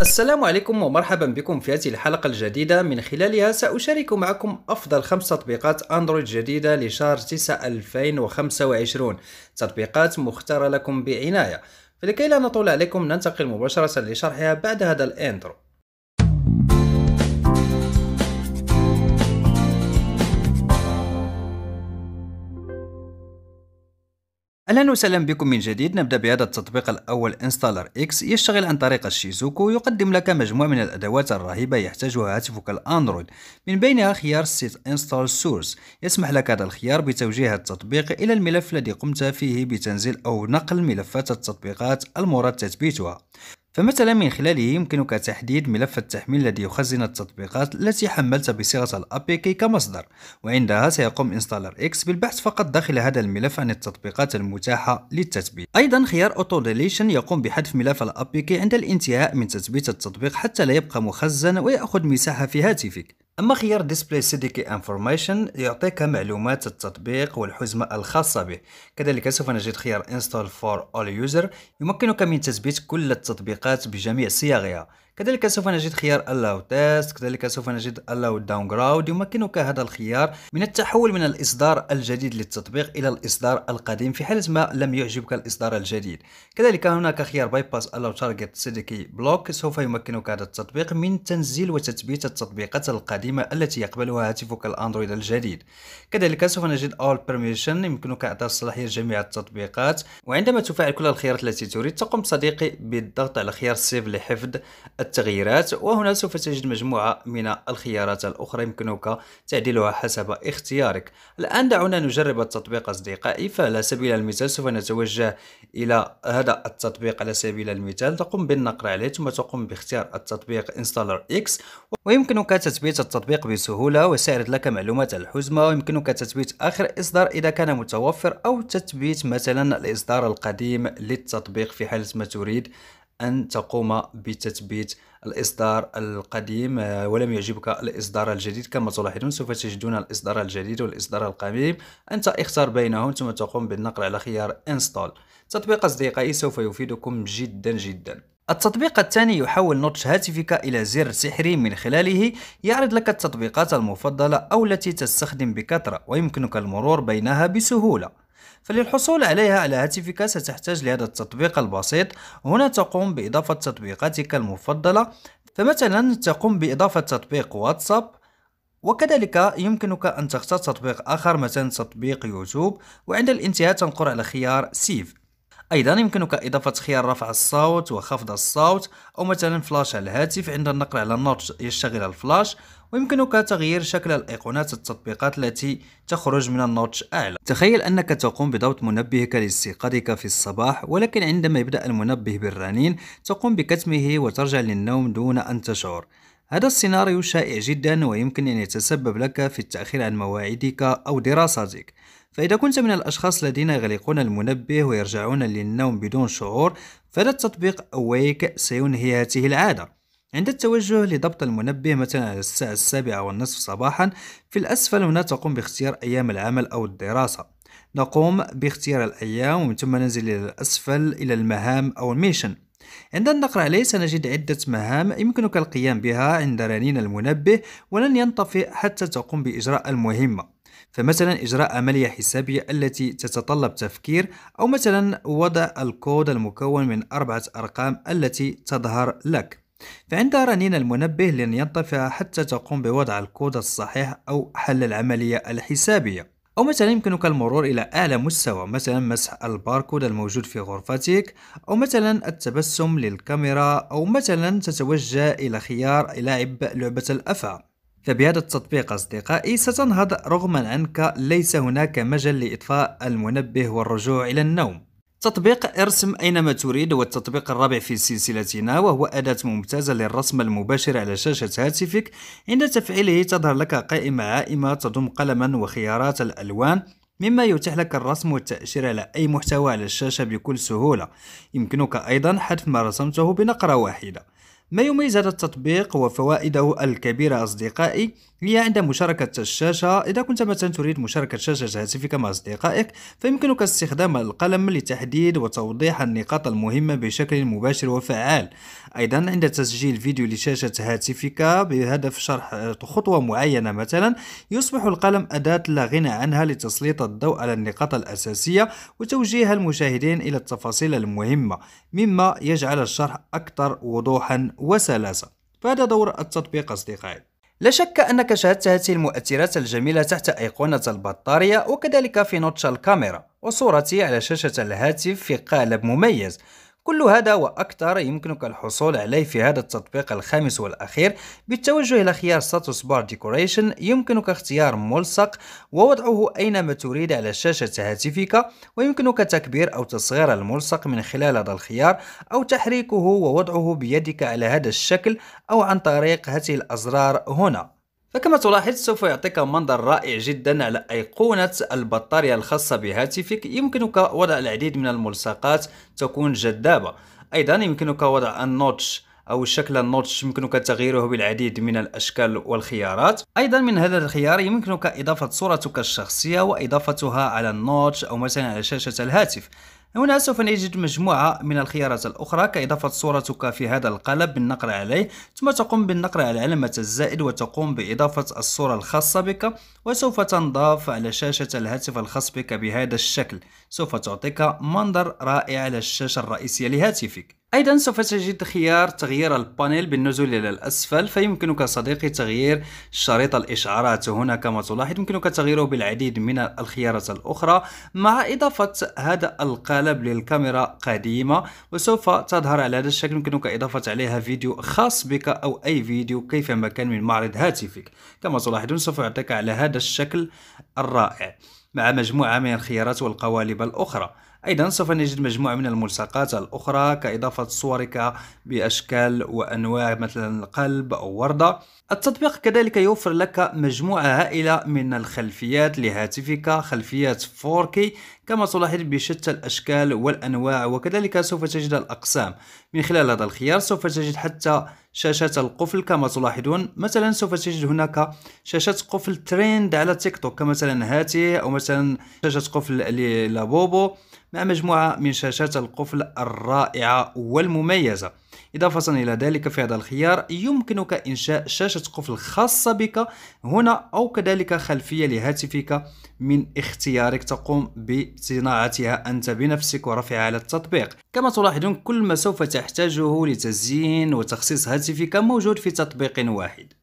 السلام عليكم ومرحبا بكم في هذه الحلقة الجديدة من خلالها سأشارك معكم أفضل خمس تطبيقات أندرويد جديدة لشهر 9 2025 تطبيقات مختارة لكم بعناية فلكي لا نطول عليكم ننتقل مباشرة لشرحها بعد هذا الانترو اهلا وسهلا بكم من جديد نبدا بهذا التطبيق الاول انستالر اكس يشتغل عن طريق الشيزوكو يقدم لك مجموعه من الادوات الرهيبه يحتاجها هاتفك الاندرويد من بينها خيار سيت انستال سورس يسمح لك هذا الخيار بتوجيه التطبيق الى الملف الذي قمت فيه بتنزيل او نقل ملفات التطبيقات المراد تثبيتها فمثلا من خلاله يمكنك تحديد ملف التحميل الذي يخزن التطبيقات التي حملت بصيغة الأبي كي كمصدر وعندها سيقوم انستالر اكس بالبحث فقط داخل هذا الملف عن التطبيقات المتاحة للتثبيت أيضا خيار أوتو ديليشن يقوم بحذف ملف الأبي كي عند الانتهاء من تثبيت التطبيق حتى لا يبقى مخزن ويأخذ مساحة في هاتفك أما خيار Display CDK Information يعطيك معلومات التطبيق والحزمة الخاصة به كذلك سوف نجد خيار Install for All User يمكنك من تثبيت كل التطبيقات بجميع صياغها كذلك سوف نجد خيار Allow Test كذلك سوف نجد Allow Downgrade يمكنك هذا الخيار من التحول من الإصدار الجديد للتطبيق إلى الإصدار القديم في حالة ما لم يعجبك الإصدار الجديد كذلك هناك خيار Bypass Allow Target CDK Block سوف يمكنك هذا التطبيق من تنزيل وتثبيت التطبيقات القديمة القديمة التي يقبلها هاتفك الأندرويد الجديد كذلك سوف نجد All Permission يمكنك إعطاء الصلاحية لجميع التطبيقات وعندما تفعل كل الخيارات التي تريد تقوم صديقي بالضغط على خيار Save لحفظ التغييرات وهنا سوف تجد مجموعة من الخيارات الأخرى يمكنك تعديلها حسب اختيارك الآن دعونا نجرب التطبيق أصدقائي فعلى سبيل المثال سوف نتوجه إلى هذا التطبيق على سبيل المثال تقوم بالنقر عليه ثم تقوم باختيار التطبيق Installer X ويمكنك تثبيت التطبيق التطبيق بسهولة وسيعرض لك معلومات الحزمة ويمكنك تثبيت آخر إصدار إذا كان متوفر أو تثبيت مثلا الإصدار القديم للتطبيق في حالة ما تريد أن تقوم بتثبيت الإصدار القديم آه، ولم يعجبك الإصدار الجديد كما تلاحظون سوف تجدون الإصدار الجديد والإصدار القديم أنت اختار بينهم ثم تقوم بالنقر على خيار انستال تطبيق أصدقائي سوف يفيدكم جدا جدا التطبيق الثاني يحول نوتش هاتفك إلى زر سحري من خلاله يعرض لك التطبيقات المفضلة أو التي تستخدم بكثرة ويمكنك المرور بينها بسهولة فللحصول عليها على هاتفك ستحتاج لهذا التطبيق البسيط هنا تقوم بإضافة تطبيقاتك المفضلة فمثلا تقوم بإضافة تطبيق واتساب وكذلك يمكنك أن تختار تطبيق آخر مثلا تطبيق يوتيوب وعند الانتهاء تنقر على خيار سيف ايضا يمكنك اضافه خيار رفع الصوت وخفض الصوت او مثلا فلاش على الهاتف عند النقر على النوت يشتغل الفلاش ويمكنك تغيير شكل الايقونات التطبيقات التي تخرج من النوتش اعلى تخيل انك تقوم بضبط منبهك لاستيقاظك في الصباح ولكن عندما يبدا المنبه بالرنين تقوم بكتمه وترجع للنوم دون ان تشعر هذا السيناريو شائع جدا ويمكن أن يتسبب لك في التأخير عن مواعيدك أو دراستك فإذا كنت من الأشخاص الذين يغلقون المنبه ويرجعون للنوم بدون شعور فهذا التطبيق أويك سينهي هذه العادة عند التوجه لضبط المنبه مثلا على الساعة السابعة والنصف صباحا في الأسفل هنا تقوم باختيار أيام العمل أو الدراسة نقوم باختيار الأيام ومن ثم ننزل إلى الأسفل إلى المهام أو الميشن عند النقر عليه سنجد عدة مهام يمكنك القيام بها عند رنين المنبه ولن ينطفئ حتى تقوم بإجراء المهمة فمثلا إجراء عملية حسابية التي تتطلب تفكير أو مثلا وضع الكود المكون من أربعة أرقام التي تظهر لك فعند رنين المنبه لن ينطفئ حتى تقوم بوضع الكود الصحيح أو حل العملية الحسابية أو مثلا يمكنك المرور إلى أعلى مستوى مثلا مسح الباركود الموجود في غرفتك أو مثلا التبسم للكاميرا أو مثلا تتوجه إلى خيار لعب لعبة الأفا فبهذا التطبيق أصدقائي ستنهض رغما عنك ليس هناك مجال لإطفاء المنبه والرجوع إلى النوم تطبيق ارسم أينما تريد هو التطبيق الرابع في سلسلتنا وهو أداة ممتازة للرسم المباشر على شاشة هاتفك عند تفعيله تظهر لك قائمة عائمة تضم قلما وخيارات الألوان مما يتيح لك الرسم والتأشير على أي محتوى على الشاشة بكل سهولة يمكنك أيضا حذف ما رسمته بنقرة واحدة ما يميز هذا التطبيق وفوائده الكبيرة أصدقائي هي عند مشاركة الشاشة إذا كنت مثلا تريد مشاركة شاشة هاتفك مع أصدقائك فيمكنك استخدام القلم لتحديد وتوضيح النقاط المهمة بشكل مباشر وفعال أيضا عند تسجيل فيديو لشاشة هاتفك بهدف شرح خطوة معينة مثلا يصبح القلم أداة لا غنى عنها لتسليط الضوء على النقاط الأساسية وتوجيه المشاهدين إلى التفاصيل المهمة مما يجعل الشرح أكثر وضوحا وسلاسة فهذا دور التطبيق أصدقائي لا شك أنك شاهدت هذه المؤثرات الجميلة تحت أيقونة البطارية وكذلك في نوتش الكاميرا وصورتي على شاشة الهاتف في قالب مميز كل هذا وأكثر يمكنك الحصول عليه في هذا التطبيق الخامس والأخير بالتوجه إلى خيار ستاتوس بار ديكوريشن يمكنك اختيار ملصق ووضعه أينما تريد على شاشة هاتفك ويمكنك تكبير أو تصغير الملصق من خلال هذا الخيار أو تحريكه ووضعه بيدك على هذا الشكل أو عن طريق هذه الأزرار هنا فكما تلاحظ سوف يعطيك منظر رائع جدا على أيقونة البطارية الخاصة بهاتفك يمكنك وضع العديد من الملصقات تكون جذابة أيضا يمكنك وضع النوتش أو شكل النوتش يمكنك تغييره بالعديد من الأشكال والخيارات أيضا من هذا الخيار يمكنك إضافة صورتك الشخصية وإضافتها على النوتش أو مثلا على شاشة الهاتف هنا سوف نجد مجموعة من الخيارات الأخرى كإضافة صورتك في هذا القالب بالنقر عليه ثم تقوم بالنقر على علامة الزائد وتقوم بإضافة الصورة الخاصة بك وسوف تنضاف على شاشة الهاتف الخاص بك بهذا الشكل سوف تعطيك منظر رائع على الشاشة الرئيسية لهاتفك أيضا سوف تجد خيار تغيير البانيل بالنزول إلى الأسفل فيمكنك صديقي تغيير شريط الإشعارات هنا كما تلاحظ يمكنك تغييره بالعديد من الخيارات الأخرى مع إضافة هذا القالب للكاميرا قديمة وسوف تظهر على هذا الشكل يمكنك إضافة عليها فيديو خاص بك أو أي فيديو كيفما كان من معرض هاتفك كما تلاحظون سوف يعطيك على هذا الشكل الرائع مع مجموعة من الخيارات والقوالب الأخرى أيضا سوف نجد مجموعة من الملصقات الأخرى كإضافة صورك بأشكال وأنواع مثلا القلب أو وردة التطبيق كذلك يوفر لك مجموعة هائلة من الخلفيات لهاتفك خلفيات 4K كما تلاحظ بشتى الأشكال والأنواع وكذلك سوف تجد الأقسام من خلال هذا الخيار سوف تجد حتى شاشات القفل كما تلاحظون مثلا سوف تجد هناك شاشات قفل ترند على تيك توك كمثلا هاته أو مثلا شاشة قفل لبوبو مع مجموعة من شاشات القفل الرائعة والمميزة إضافة إلى ذلك في هذا الخيار يمكنك إنشاء شاشة قفل خاصة بك هنا أو كذلك خلفية لهاتفك من اختيارك تقوم بصناعتها أنت بنفسك ورفعها على التطبيق كما تلاحظون كل ما سوف تحتاجه لتزيين وتخصيص هاتفك موجود في تطبيق واحد